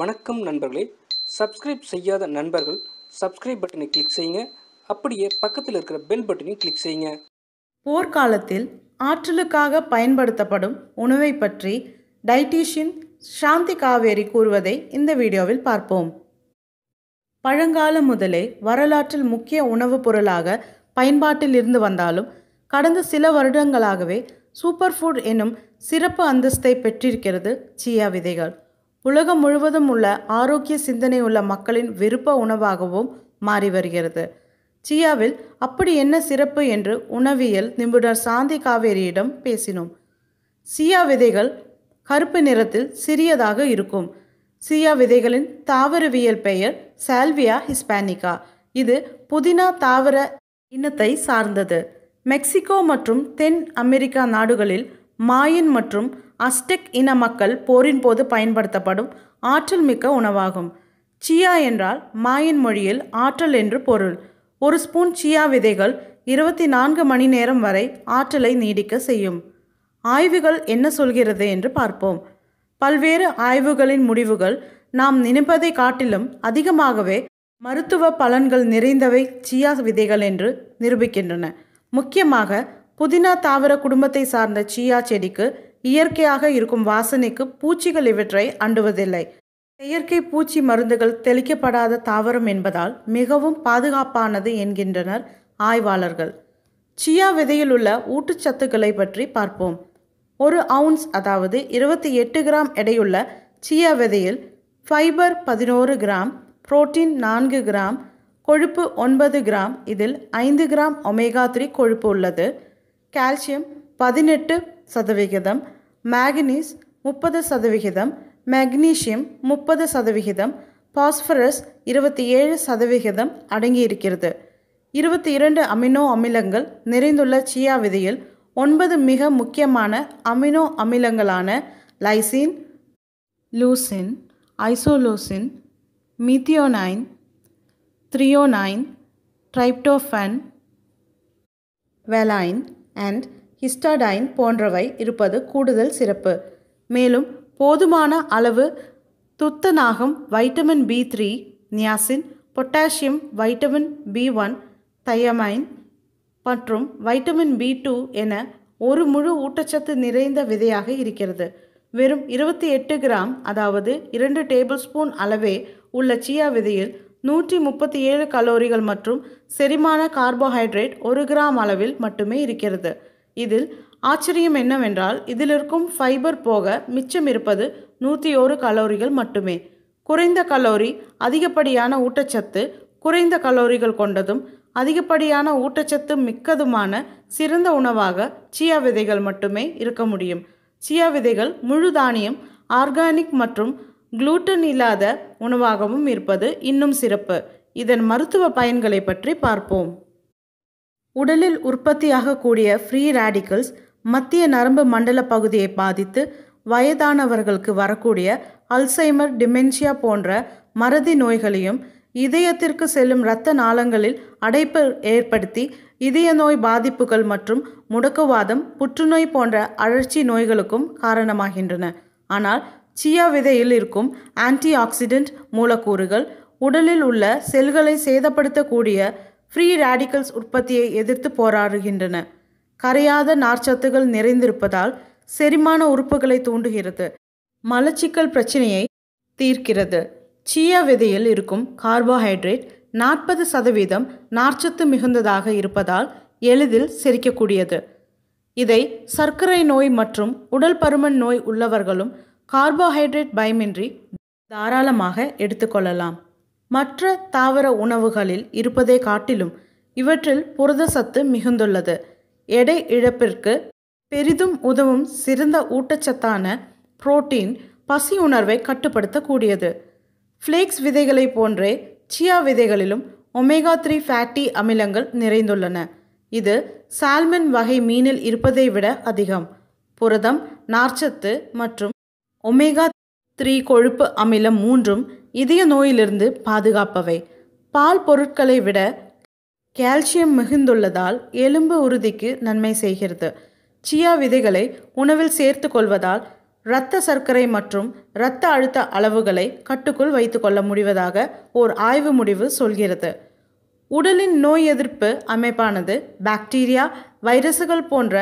வணக்கம் நண்பர்களே சப்ஸ்கிரைப் செய்யாத நண்பர்கள் சப்ஸ்கிரைப் பட்டனை கிளிக் செய்யுங்க அப்படியே பக்கத்தில் இருக்கிற பெல் பட்டனையும் கிளிக் செய்யுங்க போர்க்காலத்தில் ஆற்றலுக்காக பயன்படுத்தப்படும் உணவை பற்றி டைட்டீஷியன் சாந்தி காவேரி கூறுவதை இந்த வீடியோவில் பார்ப்போம் பழங்காலம் முதலே வரலாற்றில் முக்கிய உணவுப் பொருளாக பயன்பாட்டில் இருந்து வந்தாலும் கடந்த சில வருடங்களாகவே சூப்பர் ஃபுட் எனும் சிறப்பு அந்தஸ்தை பெற்றிருக்கிறது சியா விதைகள் உலகம் முழுவதும் உள்ள ஆரோக்கிய சிந்தனை உள்ள மக்களின் விருப்ப உணவாகவும் மாறி வருகிறது சியாவில் அப்படி என்ன சிறப்பு என்று உணவியல் நிபுணர் சாந்தி காவேரியிடம் பேசினோம் சியா விதைகள் கருப்பு நிறத்தில் சிறியதாக இருக்கும் சியா விதைகளின் தாவரவியல் பெயர் சால்வியா ஹிஸ்பானிகா இது புதினா தாவர இனத்தை சார்ந்தது மெக்சிகோ மற்றும் தென் அமெரிக்கா நாடுகளில் மாயின் மற்றும் அஸ்டெக் இன மக்கள் போரின் போது பயன்படுத்தப்படும் ஆற்றல் மிக்க உணவாகும் சியா என்றால் மாயின் மொழியில் ஆற்றல் என்று பொருள் ஒரு ஸ்பூன் சியா விதைகள் இருபத்தி நான்கு மணி நேரம் வரை ஆற்றலை நீடிக்க செய்யும் ஆய்வுகள் என்ன சொல்கிறது என்று பார்ப்போம் பல்வேறு ஆய்வுகளின் முடிவுகள் நாம் நினைப்பதை காட்டிலும் அதிகமாகவே மருத்துவ பலன்கள் நிறைந்தவை சியா விதைகள் என்று நிரூபிக்கின்றன முக்கியமாக புதினா தாவர குடும்பத்தை சார்ந்த சியா செடிக்கு இயற்கையாக இருக்கும் வாசனைக்கு பூச்சிகள் இவற்றை அண்டுவதில்லை செயற்கை பூச்சி மருந்துகள் தெளிக்கப்படாத தாவரம் என்பதால் மிகவும் பாதுகாப்பானது என்கின்றனர் ஆய்வாளர்கள் சியா விதையில் உள்ள ஊட்டச்சத்துக்களை பற்றி பார்ப்போம் ஒரு அவுன்ஸ் அதாவது இருபத்தி எட்டு கிராம் எடையுள்ள சியா விதையில் ஃபைபர் பதினோரு கிராம் புரோட்டீன் நான்கு கிராம் கொழுப்பு ஒன்பது கிராம் இதில் ஐந்து கிராம் ஒமேகா த்ரீ கொழுப்பு உள்ளது கால்சியம் பதினெட்டு சதவிகிதம் மேக்னீஸ் முப்பது சதவிகிதம் மெக்னீஷியம் முப்பது சதவிகிதம் பாஸ்பரஸ் இருபத்தி ஏழு சதவிகிதம் அடங்கியிருக்கிறது இருபத்தி இரண்டு அமினோ அமிலங்கள் நிறைந்துள்ள சியா விதியில் ஒன்பது மிக முக்கியமான அமினோ அமிலங்களான lysine leucine isoleucine methionine threonine tryptophan valine and histidine போன்றவை இருப்பது கூடுதல் சிறப்பு மேலும் போதுமான அளவு துத்தநாகம் vitamin B three niacin potassium vitamin B one thiamine மற்றும் வைட்டமின் பி டூ என ஒரு முழு ஊட்டச்சத்து நிறைந்த விதையாக இருக்கிறது வெறும் இருபத்தி எட்டு கிராம் அதாவது இரண்டு டேபிள் ஸ்பூன் அளவே உள்ள சியா விதையில் நூற்றி முப்பத்தி ஏழு கலோரிகள் மற்றும் செரிமான கார்போஹைட்ரேட் ஒரு கிராம் அளவில் மட்டுமே இருக்கிறது இதில் ஆச்சரியம் என்னவென்றால் இதிலிருக்கும் ஃபைபர் போக மிச்சம் இருப்பது நூற்றி ஓரு கலோரிகள் மட்டுமே குறைந்த கலோரி அதிகப்படியான ஊட்டச்சத்து குறைந்த கலோரிகள் கொண்டதும் அதிகப்படியான ஊட்டச்சத்து மிக்கதுமான சிறந்த உணவாக சியா விதைகள் மட்டுமே இருக்க முடியும் சியா விதைகள் முழு தானியம் ஆர்கானிக் மற்றும் குளூட்டன் இல்லாத உணவாகவும் இருப்பது இன்னும் சிறப்பு இதன் மருத்துவ பயன்களை பற்றி பார்ப்போம் உடலில் உற்பத்தியாகக்கூடிய ஃப்ரீ ரேடிக்கல்ஸ் மத்திய நரம்பு மண்டல பகுதியை பாதித்து வயதானவர்களுக்கு வரக்கூடிய அல்சைமர் டிமென்ஷியா போன்ற மறதி நோய்களையும் இதயத்திற்கு செல்லும் இரத்த நாளங்களில் அடைப்பு ஏற்படுத்தி இதய நோய் பாதிப்புகள் மற்றும் முடக்குவாதம் புற்றுநோய் போன்ற அழற்சி நோய்களுக்கும் காரணமாகின்றன ஆனால் சியா விதையில் இருக்கும் ஆன்டி ஆக்சிடென்ட் மூலக்கூறுகள் உடலில் உள்ள செல்களை சேதப்படுத்தக்கூடிய ஃப்ரீ ரேடிக்கல்ஸ் உற்பத்தியை எதிர்த்து போராடுகின்றன கரையாத நார்ச்சத்துகள் நிறைந்திருப்பதால் செரிமான உறுப்புகளை தூண்டுகிறது மலச்சிக்கல் பிரச்சினையை தீர்க்கிறது சியா விதையில் இருக்கும் கார்போஹைட்ரேட் நாற்பது சதவீதம் நார்ச்சத்து மிகுந்ததாக இருப்பதால் எளிதில் செரிக்கக்கூடியது இதை சர்க்கரை நோய் மற்றும் உடல் பருமன் நோய் உள்ளவர்களும் கார்போஹைட்ரேட் பயமின்றி தாராளமாக எடுத்துக்கொள்ளலாம் மற்ற தாவர உணவுகளில் இருப்பதை காட்டிலும் இவற்றில் புரத சத்து மிகுந்துள்ளது எடை இழப்பிற்கு பெரிதும் உதவும் சிறந்த ஊட்டச்சத்தான புரோட்டீன் பசி உணர்வை கட்டுப்படுத்தக்கூடியது ஃப்ளேக்ஸ் விதைகளை போன்றே சியா விதைகளிலும் ஒமேகா த்ரீ ஃபேட்டி அமிலங்கள் நிறைந்துள்ளன இது சால்மன் வகை மீனில் இருப்பதை விட அதிகம் புரதம் நார்ச்சத்து மற்றும் ஒமேகா த்ரீ கொழுப்பு அமிலம் மூன்றும் இதய நோயிலிருந்து பாதுகாப்பவை பால் பொருட்களை விட கால்சியம் மிகுந்துள்ளதால் எலும்பு உறுதிக்கு நன்மை செய்கிறது சியா விதைகளை உணவில் சேர்த்து கொள்வதால் இரத்த சர்க்கரை மற்றும் இரத்த அழுத்த அளவுகளை கட்டுக்குள் வைத்துக்கொள்ள முடிவதாக ஓர் ஆய்வு முடிவு சொல்கிறது உடலின் நோய் எதிர்ப்பு அமைப்பானது பாக்டீரியா வைரசுகள் போன்ற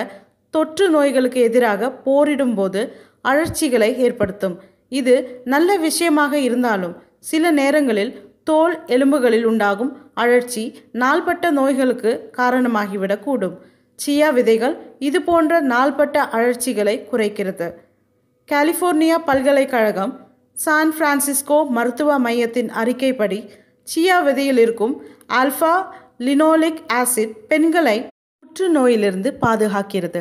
தொற்று நோய்களுக்கு எதிராக போரிடும்போது அழற்சிகளை ஏற்படுத்தும் இது நல்ல விஷயமாக இருந்தாலும் சில நேரங்களில் தோல் எலும்புகளில் உண்டாகும் அழற்சி நாள்பட்ட நோய்களுக்கு காரணமாகிவிடக்கூடும் சியா விதைகள் இது போன்ற நாள்பட்ட அழற்சிகளை குறைக்கிறது கலிஃபோர்னியா பல்கலைக்கழகம் சான் பிரான்சிஸ்கோ மருத்துவ மையத்தின் அறிக்கைப்படி சியா விதையில் இருக்கும் ஆல்ஃபா லினோலிக் ஆசிட் பெண்களை புற்றுநோயிலிருந்து பாதுகாக்கிறது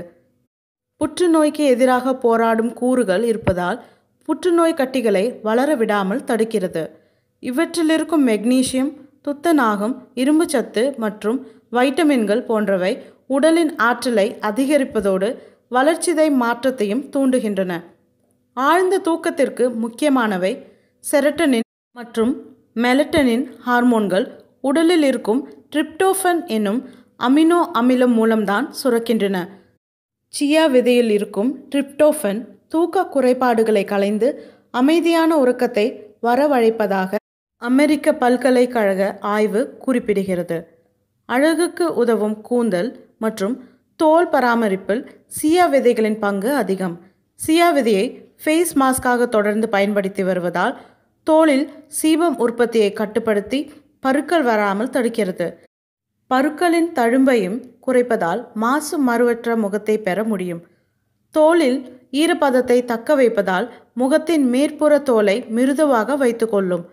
புற்றுநோய்க்கு எதிராக போராடும் கூறுகள் இருப்பதால் புற்றுநோய் கட்டிகளை வளர விடாமல் தடுக்கிறது இவற்றில் இருக்கும் மெக்னீசியம் துத்தநாகம் சத்து மற்றும் வைட்டமின்கள் போன்றவை உடலின் ஆற்றலை அதிகரிப்பதோடு வளர்ச்சிதை மாற்றத்தையும் தூண்டுகின்றன ஆழ்ந்த தூக்கத்திற்கு முக்கியமானவை செரட்டனின் மற்றும் மெலட்டனின் ஹார்மோன்கள் உடலில் இருக்கும் ட்ரிப்டோஃபன் என்னும் அமினோ அமிலம் மூலம்தான் சுரக்கின்றன சியா விதையில் இருக்கும் ட்ரிப்டோஃபன் தூக்க குறைபாடுகளை களைந்து அமைதியான உறக்கத்தை வரவழைப்பதாக அமெரிக்க பல்கலைக்கழக ஆய்வு குறிப்பிடுகிறது அழகுக்கு உதவும் கூந்தல் மற்றும் தோல் பராமரிப்பில் சியா விதைகளின் பங்கு அதிகம் சியா விதையை ஃபேஸ் மாஸ்காக தொடர்ந்து பயன்படுத்தி வருவதால் தோலில் சீபம் உற்பத்தியை கட்டுப்படுத்தி பருக்கள் வராமல் தடுக்கிறது பருக்களின் தழும்பையும் குறைப்பதால் மாசு மறுவற்ற முகத்தை பெற முடியும் தோலில் ஈரப்பதத்தை தக்க வைப்பதால் முகத்தின் மேற்புற தோலை மிருதுவாக வைத்துக்கொள்ளும்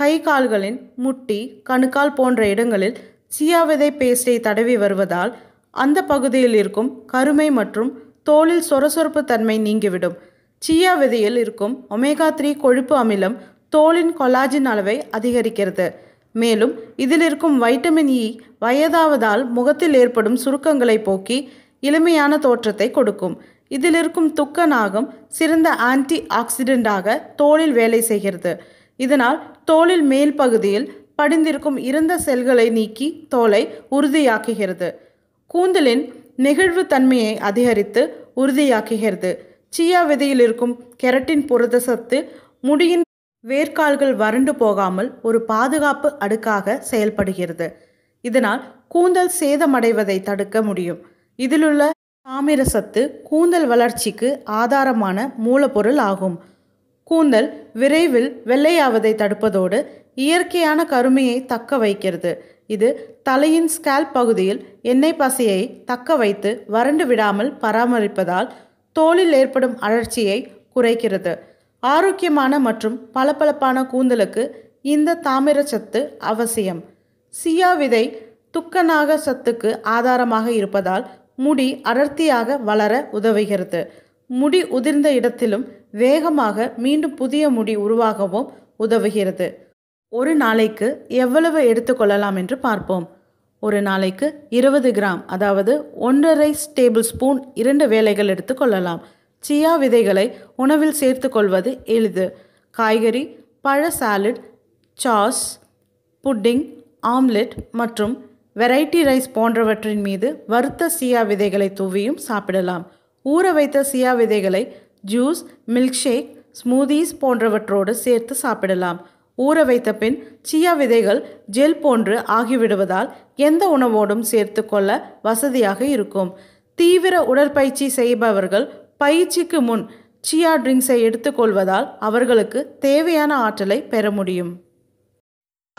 கை கால்களின் முட்டி கணுக்கால் போன்ற இடங்களில் சியாவிதை பேஸ்டை தடவி வருவதால் அந்த பகுதியில் இருக்கும் கருமை மற்றும் தோலில் சொரசொரப்பு தன்மை நீங்கிவிடும் சியா விதையில் இருக்கும் ஒமேகா த்ரீ கொழுப்பு அமிலம் தோலின் கொலாஜின் அளவை அதிகரிக்கிறது மேலும் இதில் இருக்கும் வைட்டமின் இ e வயதாவதால் முகத்தில் ஏற்படும் சுருக்கங்களை போக்கி எளிமையான தோற்றத்தை கொடுக்கும் இதில் இருக்கும் துக்க நாகம் சிறந்த ஆன்டி ஆக்சிடென்டாக தோலில் வேலை செய்கிறது இதனால் தோலில் மேல் பகுதியில் படிந்திருக்கும் இறந்த செல்களை நீக்கி தோலை உறுதியாக்குகிறது கூந்தலின் நெகிழ்வு தன்மையை அதிகரித்து உறுதியாக்குகிறது சியா விதையில் இருக்கும் கெரட்டின் புரத சத்து முடியின் வேர்க்கால்கள் வறண்டு போகாமல் ஒரு பாதுகாப்பு அடுக்காக செயல்படுகிறது இதனால் கூந்தல் சேதமடைவதை தடுக்க முடியும் இதிலுள்ள தாமிரசத்து கூந்தல் வளர்ச்சிக்கு ஆதாரமான மூலப்பொருள் ஆகும் கூந்தல் விரைவில் வெள்ளையாவதை தடுப்பதோடு இயற்கையான கருமையை தக்க வைக்கிறது இது தலையின் ஸ்கேல்ப் பகுதியில் எண்ணெய் பசையை தக்க வைத்து வறண்டு விடாமல் பராமரிப்பதால் தோலில் ஏற்படும் அழற்சியை குறைக்கிறது ஆரோக்கியமான மற்றும் பளபளப்பான கூந்தலுக்கு இந்த தாமிர சத்து அவசியம் சியா விதை துக்கநாக சத்துக்கு ஆதாரமாக இருப்பதால் முடி அடர்த்தியாக வளர உதவுகிறது முடி உதிர்ந்த இடத்திலும் வேகமாக மீண்டும் புதிய முடி உருவாகவும் உதவுகிறது ஒரு நாளைக்கு எவ்வளவு எடுத்துக்கொள்ளலாம் என்று பார்ப்போம் ஒரு நாளைக்கு இருபது கிராம் அதாவது ஒன்றரை டேபிள் ஸ்பூன் இரண்டு வேலைகள் எடுத்துக்கொள்ளலாம் சியா விதைகளை உணவில் சேர்த்து கொள்வது எளிது காய்கறி பழ சாலட் சாஸ் புட்டிங் ஆம்லெட் மற்றும் வெரைட்டி ரைஸ் போன்றவற்றின் மீது வறுத்த சியா விதைகளை தூவியும் சாப்பிடலாம் ஊற வைத்த சியா விதைகளை ஜூஸ் மில்க்ஷேக் ஸ்மூதீஸ் போன்றவற்றோடு சேர்த்து சாப்பிடலாம் ஊற வைத்த பின் சியா விதைகள் ஜெல் போன்று ஆகிவிடுவதால் எந்த உணவோடும் சேர்த்து கொள்ள வசதியாக இருக்கும் தீவிர உடற்பயிற்சி செய்பவர்கள் பயிற்சிக்கு முன் சியா ட்ரிங்க்ஸை எடுத்துக்கொள்வதால் அவர்களுக்கு தேவையான ஆற்றலை பெற முடியும்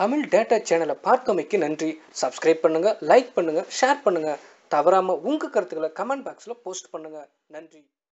தமிழ் டேட்டா சேனலை பார்க்கமைக்கு நன்றி சப்ஸ்கிரைப் பண்ணுங்கள் லைக் பண்ணுங்கள் ஷேர் பண்ணுங்கள் தவறாமல் உங்கள் கருத்துக்களை கமெண்ட் பாக்ஸில் போஸ்ட் பண்ணுங்கள் நன்றி